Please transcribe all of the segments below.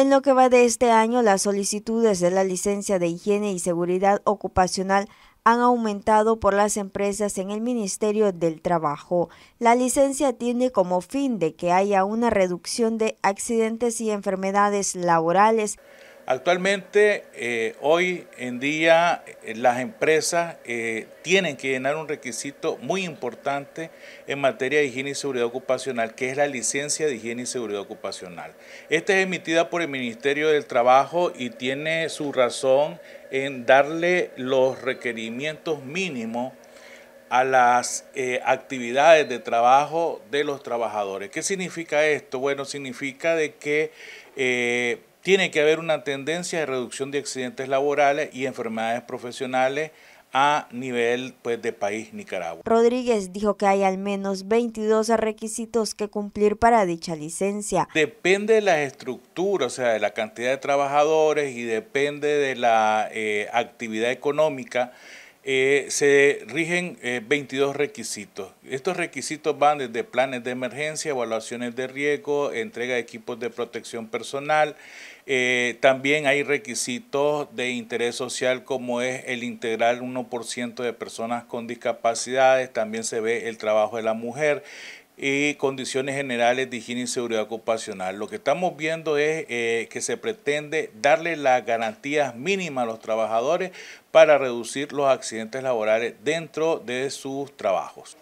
En lo que va de este año, las solicitudes de la licencia de higiene y seguridad ocupacional han aumentado por las empresas en el Ministerio del Trabajo. La licencia tiene como fin de que haya una reducción de accidentes y enfermedades laborales Actualmente, eh, hoy en día, eh, las empresas eh, tienen que llenar un requisito muy importante en materia de higiene y seguridad ocupacional, que es la licencia de higiene y seguridad ocupacional. Esta es emitida por el Ministerio del Trabajo y tiene su razón en darle los requerimientos mínimos a las actividades de trabajo de los trabajadores. ¿Qué significa esto? Bueno, significa de que tiene que haber una tendencia de reducción de accidentes laborales y enfermedades profesionales a nivel pues, de país Nicaragua. Rodríguez dijo que hay al menos 22 requisitos que cumplir para dicha licencia. Depende de la estructura, o sea, de la cantidad de trabajadores y depende de la eh, actividad económica eh, se rigen 22 eh, requisitos. Estos requisitos van desde planes de emergencia, evaluaciones de riesgo, entrega de equipos de protección personal. Eh, también hay requisitos de interés social como es el integral 1% de personas con discapacidades. También se ve el trabajo de la mujer y condiciones generales de higiene y seguridad ocupacional. Lo que estamos viendo es eh, que se pretende darle las garantías mínimas a los trabajadores para reducir los accidentes laborales dentro de sus trabajos.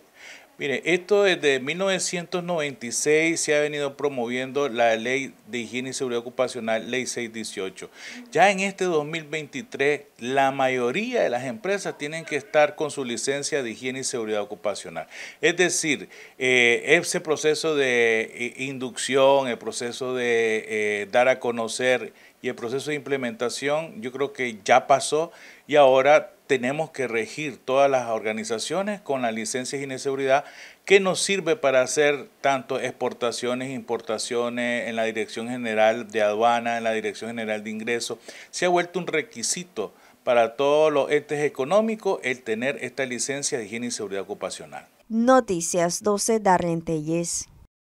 Mire, esto desde 1996 se ha venido promoviendo la ley de Higiene y Seguridad Ocupacional, Ley 618. Ya en este 2023, la mayoría de las empresas tienen que estar con su licencia de Higiene y Seguridad Ocupacional. Es decir, eh, ese proceso de eh, inducción, el proceso de eh, dar a conocer y el proceso de implementación, yo creo que ya pasó y ahora tenemos que regir todas las organizaciones con la licencia de seguridad que nos sirve para hacer tanto exportaciones, importaciones en la dirección General de Aduana, en la Dirección General de Ingresos, se ha vuelto un requisito para todos los entes económicos el tener esta licencia de higiene y seguridad ocupacional. Noticias 12 de